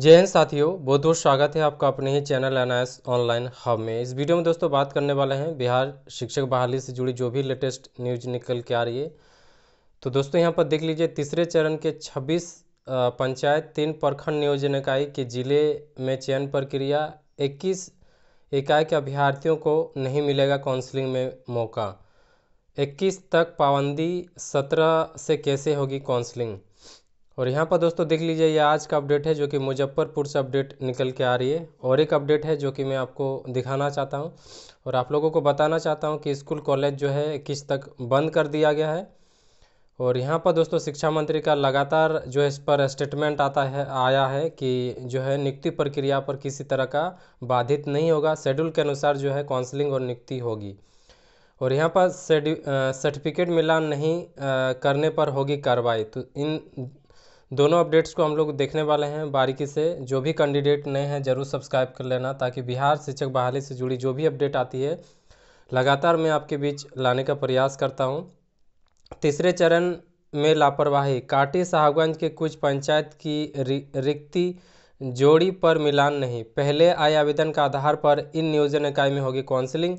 जय हिंद साथियों बहुत बहुत स्वागत है आपका अपने ही चैनल एन ऑनलाइन हब में इस वीडियो में दोस्तों बात करने वाले हैं बिहार शिक्षक बहाली से जुड़ी जो भी लेटेस्ट न्यूज निकल के आ रही है तो दोस्तों यहाँ पर देख लीजिए तीसरे चरण के 26 पंचायत तीन प्रखंड नियोजन इकाई के जिले में चयन प्रक्रिया इक्कीस इकाई के अभ्यर्थियों को नहीं मिलेगा काउंसलिंग में मौका इक्कीस तक पाबंदी सत्रह से कैसे होगी काउंसलिंग और यहाँ पर दोस्तों देख लीजिए ये आज का अपडेट है जो कि मुजफ्फरपुर से अपडेट निकल के आ रही है और एक अपडेट है जो कि मैं आपको दिखाना चाहता हूँ और आप लोगों को बताना चाहता हूँ कि स्कूल कॉलेज जो है किस तक बंद कर दिया गया है और यहाँ पर दोस्तों शिक्षा मंत्री का लगातार जो है इस पर स्टेटमेंट आता है आया है कि जो है नियुक्ति प्रक्रिया पर किसी तरह का बाधित नहीं होगा शेड्यूल के अनुसार जो है काउंसलिंग और नियुक्ति होगी और यहाँ पर सर्टिफिकेट मिलान नहीं करने पर होगी कार्रवाई तो इन दोनों अपडेट्स को हम लोग देखने वाले हैं बारीकी से जो भी कैंडिडेट नए हैं जरूर सब्सक्राइब कर लेना ताकि बिहार शिक्षक बहाली से जुड़ी जो भी अपडेट आती है लगातार मैं आपके बीच लाने का प्रयास करता हूँ तीसरे चरण में लापरवाही काटी साहबगंज के कुछ पंचायत की रिक्ति जोड़ी पर मिलान नहीं पहले आए आवेदन का आधार पर इन नियोजन इकाई में होगी काउंसिलिंग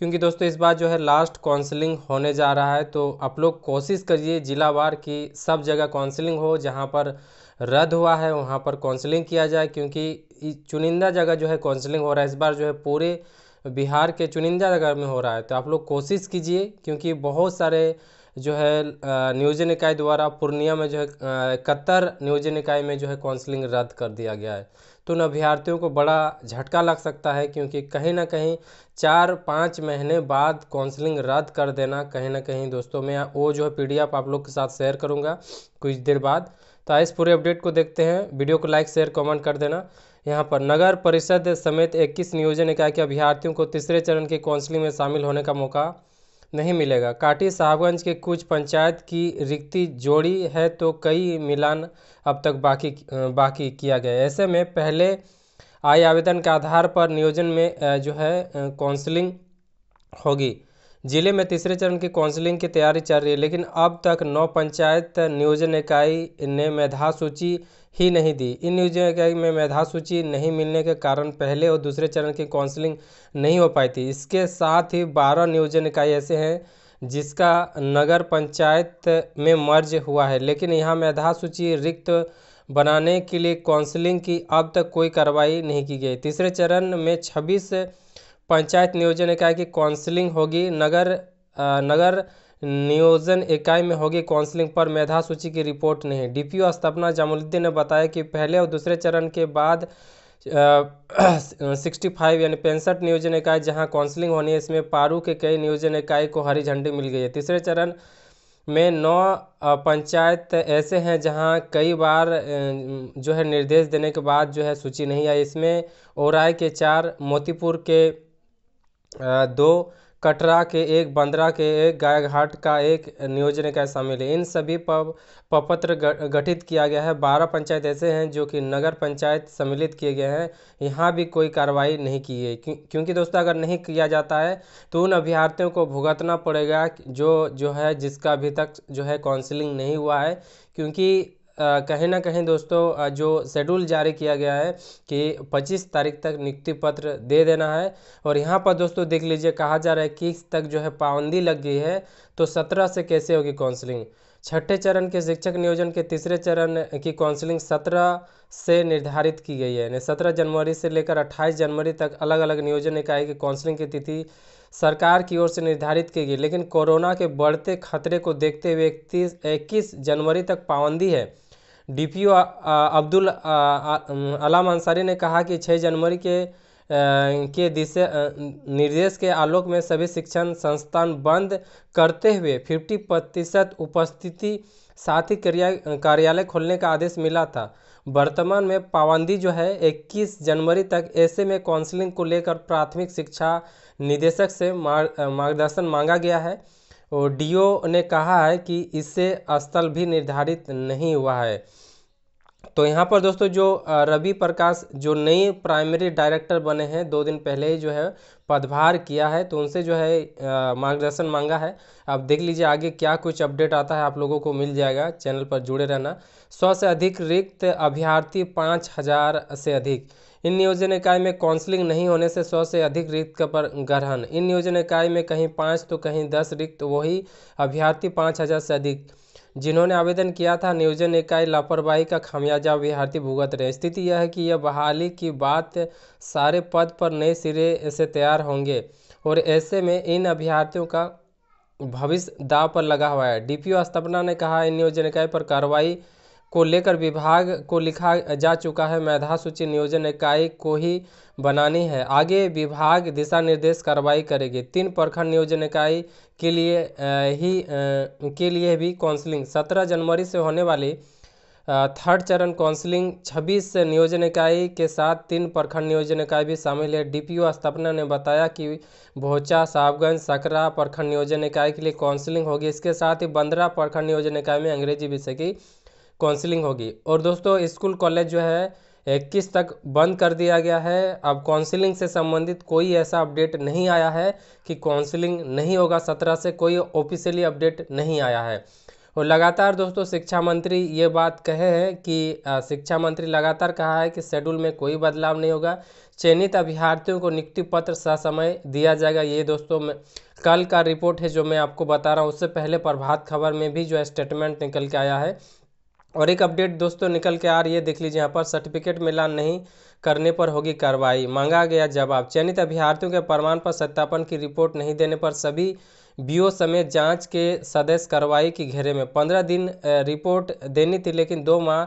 क्योंकि दोस्तों इस बार जो है लास्ट काउंसलिंग होने जा रहा है तो आप लोग कोशिश करिए ज़िलावार की सब जगह काउंसलिंग हो जहाँ पर रद्द हुआ है वहाँ पर काउंसलिंग किया जाए क्योंकि चुनिंदा जगह जो है काउंसलिंग हो रहा है इस बार जो है पूरे बिहार के चुनिंदा जगह में हो रहा है तो आप लोग कोशिश कीजिए क्योंकि बहुत सारे जो है नियोजन इकाई द्वारा पूर्णिया में जो है इकहत्तर नियोजन इकाई में जो है काउंसलिंग रद्द कर दिया गया है तो उन अभ्यर्थियों को बड़ा झटका लग सकता है क्योंकि कहीं ना कहीं चार पाँच महीने बाद काउंसलिंग रद्द कर देना कहीं ना कहीं दोस्तों मैं वो जो है पी आप लोग के साथ शेयर करूँगा कुछ देर बाद तो इस पूरे अपडेट को देखते हैं वीडियो को लाइक शेयर कमेंट कर देना यहाँ पर नगर परिषद समेत 21 नियोजन इकाई के अभ्यर्थियों को तीसरे चरण की काउंसलिंग में शामिल होने का मौका नहीं मिलेगा काटी साहबगंज के कुछ पंचायत की रिक्ति जोड़ी है तो कई मिलान अब तक बाकी बाकी किया गया ऐसे में पहले आय आवेदन के आधार पर नियोजन में जो है काउंसलिंग होगी जिले में तीसरे चरण की काउंसलिंग की तैयारी चल रही है लेकिन अब तक नौ पंचायत नियोजन इकाई ने मेधा सूची ही नहीं दी इन नियोजकों में मेधा सूची नहीं मिलने के कारण पहले और दूसरे चरण की काउंसलिंग नहीं हो पाई थी इसके साथ ही बारह नियोजन इकाई ऐसे हैं जिसका नगर पंचायत में मर्ज हुआ है लेकिन यहाँ मेधा सूची रिक्त बनाने के लिए काउंसलिंग की अब तक कोई कार्रवाई नहीं की गई तीसरे चरण में 26 पंचायत नियोजन इकाई की काउंसलिंग होगी नगर आ, नगर नियोजन इकाई में होगी काउंसलिंग पर मेधा सूची की रिपोर्ट नहीं डीपीओ स्थापना जमालुद्दीन ने बताया कि पहले और दूसरे चरण के बाद सिक्सटी फाइव यानी पैंसठ नियोजन इकाई जहां काउंसलिंग होनी है इसमें पारू के कई नियोजन इकाई को हरी झंडी मिल गई है तीसरे चरण में नौ पंचायत ऐसे हैं जहां कई बार जो है निर्देश देने के बाद जो है सूची नहीं आई इसमें ओराय के चार मोतीपुर के दो कटरा के एक बंद्रा के एक गायघाट का एक नियोजन का शामिल है इन सभी पर पपत्र गठित किया गया है बारह पंचायत ऐसे हैं जो कि नगर पंचायत सम्मिलित किए गए हैं यहाँ भी कोई कार्रवाई नहीं की है क्योंकि दोस्तों अगर नहीं किया जाता है तो उन अभ्यर्थियों को भुगतना पड़ेगा जो जो है जिसका अभी तक जो है काउंसिलिंग नहीं हुआ है क्योंकि कहीं ना कहीं दोस्तों जो शेड्यूल जारी किया गया है कि 25 तारीख तक नियुक्ति पत्र दे देना है और यहाँ पर दोस्तों देख लीजिए कहा जा रहा है किस तक जो है पाबंदी लग गई है तो सत्रह से कैसे होगी काउंसलिंग छठे चरण के शिक्षक नियोजन के तीसरे चरण की काउंसलिंग सत्रह से निर्धारित की गई है यानी सत्रह जनवरी से लेकर अट्ठाईस जनवरी तक अलग अलग नियोजन इकाई की काउंसलिंग की तिथि सरकार की ओर से निर्धारित की गई लेकिन कोरोना के बढ़ते खतरे को देखते हुए इकतीस इक्कीस जनवरी तक पाबंदी है डीपीओ अब्दुल अलाम अंसारी ने कहा कि 6 जनवरी के के दिशा निर्देश के आलोक में सभी शिक्षण संस्थान बंद करते हुए 50 प्रतिशत उपस्थिति साथ ही कार्यालय खोलने का आदेश मिला था वर्तमान में पाबंदी जो है 21 जनवरी तक ऐसे में काउंसलिंग को लेकर प्राथमिक शिक्षा निदेशक से मार्गदर्शन मांगा गया है डीओ ने कहा है कि इससे स्थल भी निर्धारित नहीं हुआ है तो यहाँ पर दोस्तों जो रवि प्रकाश जो नए प्राइमरी डायरेक्टर बने हैं दो दिन पहले ही जो है पदभार किया है तो उनसे जो है मार्गदर्शन मांगा है आप देख लीजिए आगे क्या कुछ अपडेट आता है आप लोगों को मिल जाएगा चैनल पर जुड़े रहना सौ से अधिक रिक्त अभ्यर्थी पाँच हज़ार से अधिक इन नियोजन इकाई में काउंसलिंग नहीं होने से सौ से अधिक रिक्त पर ग्रहण इन नियोजन इकाई में कहीं पाँच तो कहीं दस रिक्त वही अभ्यर्थी पाँच हज़ार से अधिक जिन्होंने आवेदन किया था नियोजन इकाई लापरवाही का खामियाजा अभ्यर्थी भुगत रहे स्थिति यह है कि यह बहाली की बात सारे पद पर नए सिरे से तैयार होंगे और ऐसे में इन अभ्यर्थियों का भविष्य दाव पर लगा हुआ है डीपीओ स्थापना ने कहा इन नियोजन इकाई पर कार्रवाई को लेकर विभाग को लिखा जा चुका है मेधा सूची नियोजन इकाई को ही बनानी है आगे विभाग दिशा निर्देश कार्रवाई करेगी तीन प्रखंड नियोजन इकाई के लिए ही के लिए भी काउंसलिंग सत्रह जनवरी से होने वाली थर्ड चरण काउंसलिंग 26 नियोजन इकाई के साथ तीन प्रखंड नियोजन इकाई भी शामिल है डीपीओ स्थापना ने बताया कि भोचा साहबगंज सकरा प्रखंड नियोजन इकाई के लिए काउंसलिंग होगी इसके साथ ही बंदरा प्रखंड नियोजन इकाई में अंग्रेजी विषय की काउंसलिंग होगी और दोस्तों स्कूल कॉलेज जो है इक्कीस तक बंद कर दिया गया है अब काउंसलिंग से संबंधित कोई ऐसा अपडेट नहीं आया है कि काउंसलिंग नहीं होगा सत्रह से कोई ऑफिशियली अपडेट नहीं आया है और लगातार दोस्तों शिक्षा मंत्री ये बात कहे हैं कि शिक्षा मंत्री लगातार कहा है कि शेड्यूल में कोई बदलाव नहीं होगा चयनित अभ्यार्थियों को नियुक्ति पत्र ससमय दिया जाएगा ये दोस्तों में कल का रिपोर्ट है जो मैं आपको बता रहा हूँ उससे पहले प्रभात खबर में भी जो है स्टेटमेंट निकल के आया है और एक अपडेट दोस्तों निकल के आ रही है देख लीजिए यहाँ पर सर्टिफिकेट मिलान नहीं करने पर होगी कार्रवाई मांगा गया जवाब चयनित अभ्यार्थियों के प्रमाण पर सत्यापन की रिपोर्ट नहीं देने पर सभी बीओ समेत जांच के सदस्य कार्रवाई की घेरे में पंद्रह दिन रिपोर्ट देनी थी लेकिन दो माह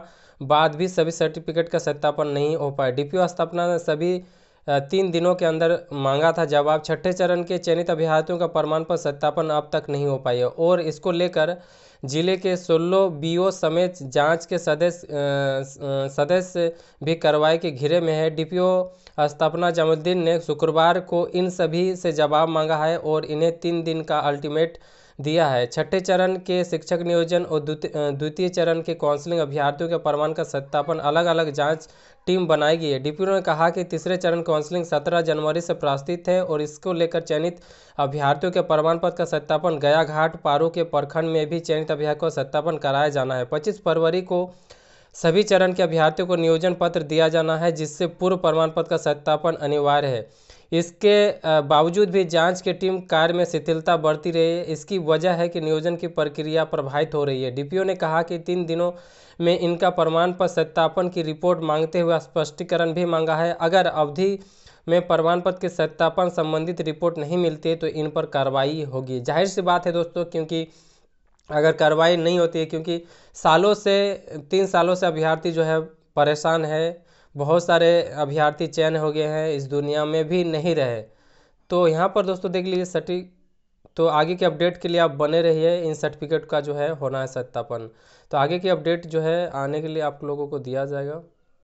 बाद भी सभी सर्टिफिकेट का सत्यापन नहीं हो पाया डीपीओ स्थापना ने सभी तीन दिनों के अंदर मांगा था जवाब छठे चरण के चयनित अभ्यार्थियों का प्रमाण पर सत्यापन अब तक नहीं हो पाया और इसको लेकर जिले के सोलह बीओ समेत जांच के सदस्य सदस्य भी कार्रवाई के घिरे में है डीपीओ स्थापना जमुद्दीन ने शुक्रवार को इन सभी से जवाब मांगा है और इन्हें तीन दिन का अल्टीमेट दिया है छठे चरण के शिक्षक नियोजन और द्वितीय चरण के काउंसलिंग अभ्यर्थियों के प्रमाण का सत्यापन अलग अलग जांच टीम बनाई गई है डीपीओ ने कहा कि तीसरे चरण काउंसलिंग 17 जनवरी से प्रस्तुत है और इसको लेकर चयनित अभ्यर्थियों के प्रमाण पत्र का सत्यापन गया घाट पारू के प्रखंड में भी चयनित अभ्यर्थियों का सत्यापन कराया जाना है पच्चीस फरवरी को सभी चरण के अभ्यर्थियों को नियोजन पत्र दिया जाना है जिससे पूर्व प्रमाण पत्र का सत्यापन अनिवार्य है इसके बावजूद भी जांच की टीम कार्य में शिथिलता बढ़ती रही है इसकी वजह है कि नियोजन की प्रक्रिया प्रभावित हो रही है डीपीओ ने कहा कि तीन दिनों में इनका प्रमाण पत्र सत्यापन की रिपोर्ट मांगते हुए स्पष्टीकरण भी मांगा है अगर अवधि में प्रमाण पत्र के सत्यापन संबंधित रिपोर्ट नहीं मिलती तो इन पर कार्रवाई होगी जाहिर सी बात है दोस्तों क्योंकि अगर कार्रवाई नहीं होती है क्योंकि सालों से तीन सालों से अभ्यर्थी जो है परेशान है बहुत सारे अभ्यर्थी चयन हो गए हैं इस दुनिया में भी नहीं रहे तो यहाँ पर दोस्तों देख लीजिए सटीक तो आगे के अपडेट के लिए आप बने रहिए इन सर्टिफिकेट का जो है होना है सत्यापन तो आगे की अपडेट जो है आने के लिए आप लोगों को दिया जाएगा